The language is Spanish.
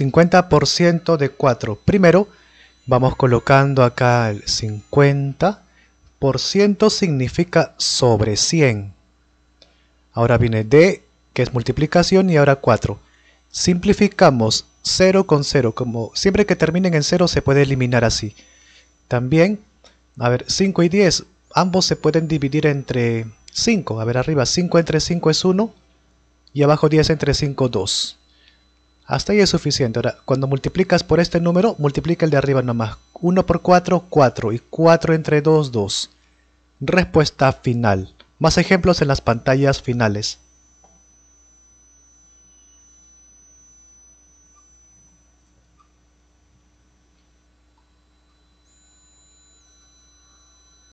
50% de 4. Primero vamos colocando acá el 50% significa sobre 100. Ahora viene D, que es multiplicación, y ahora 4. Simplificamos 0 con 0. Como siempre que terminen en 0 se puede eliminar así. También, a ver, 5 y 10, ambos se pueden dividir entre 5. A ver, arriba 5 entre 5 es 1 y abajo 10 entre 5 2. Hasta ahí es suficiente. Ahora, cuando multiplicas por este número, multiplica el de arriba nomás. 1 por 4, 4. Y 4 entre 2, 2. Respuesta final. Más ejemplos en las pantallas finales.